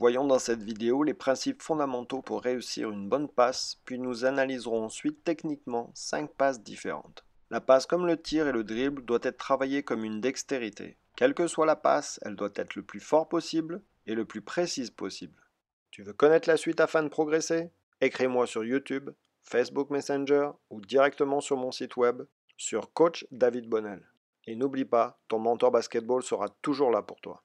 Voyons dans cette vidéo les principes fondamentaux pour réussir une bonne passe, puis nous analyserons ensuite techniquement 5 passes différentes. La passe comme le tir et le dribble doit être travaillée comme une dextérité. Quelle que soit la passe, elle doit être le plus fort possible et le plus précise possible. Tu veux connaître la suite afin de progresser Écris-moi sur YouTube, Facebook Messenger ou directement sur mon site web sur Coach David Bonnel. Et n'oublie pas, ton mentor basketball sera toujours là pour toi.